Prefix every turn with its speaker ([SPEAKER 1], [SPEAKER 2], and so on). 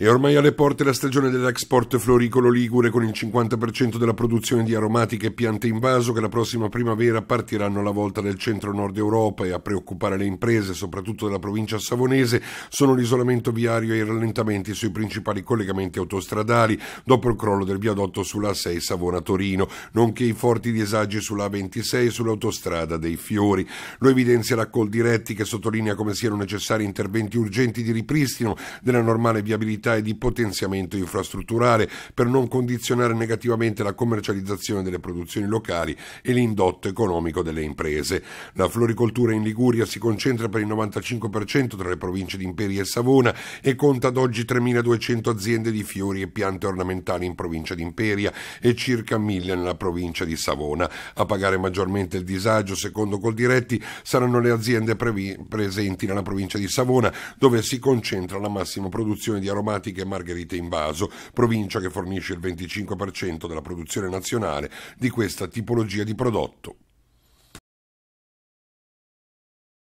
[SPEAKER 1] È ormai alle porte la stagione dell'export floricolo ligure con il 50% della produzione di aromatiche e piante in vaso che la prossima primavera partiranno alla volta del centro-nord Europa e a preoccupare le imprese, soprattutto della provincia savonese, sono l'isolamento viario e i rallentamenti sui principali collegamenti autostradali dopo il crollo del viadotto sulla 6 Savona-Torino, nonché i forti disagi sulla 26 e sull'autostrada dei Fiori. Lo evidenzia la Col Diretti che sottolinea come siano necessari interventi urgenti di ripristino della normale viabilità connettività e di potenziamento infrastrutturale per non condizionare negativamente la commercializzazione delle produzioni locali e l'indotto economico delle imprese. La floricoltura in Liguria si concentra per il 95% tra le province di Imperia e Savona e conta ad oggi 3.200 aziende di fiori e piante ornamentali in provincia di Imperia e circa 1.000 nella provincia di Savona. A pagare maggiormente il disagio, secondo Coldiretti, saranno le aziende previ- presenti nella provincia di Savona, dove si concentra la massima produzione di aromatici Adriatiche e Margherita Invaso, provincia che fornisce il 25% della produzione nazionale di questa tipologia di prodotto.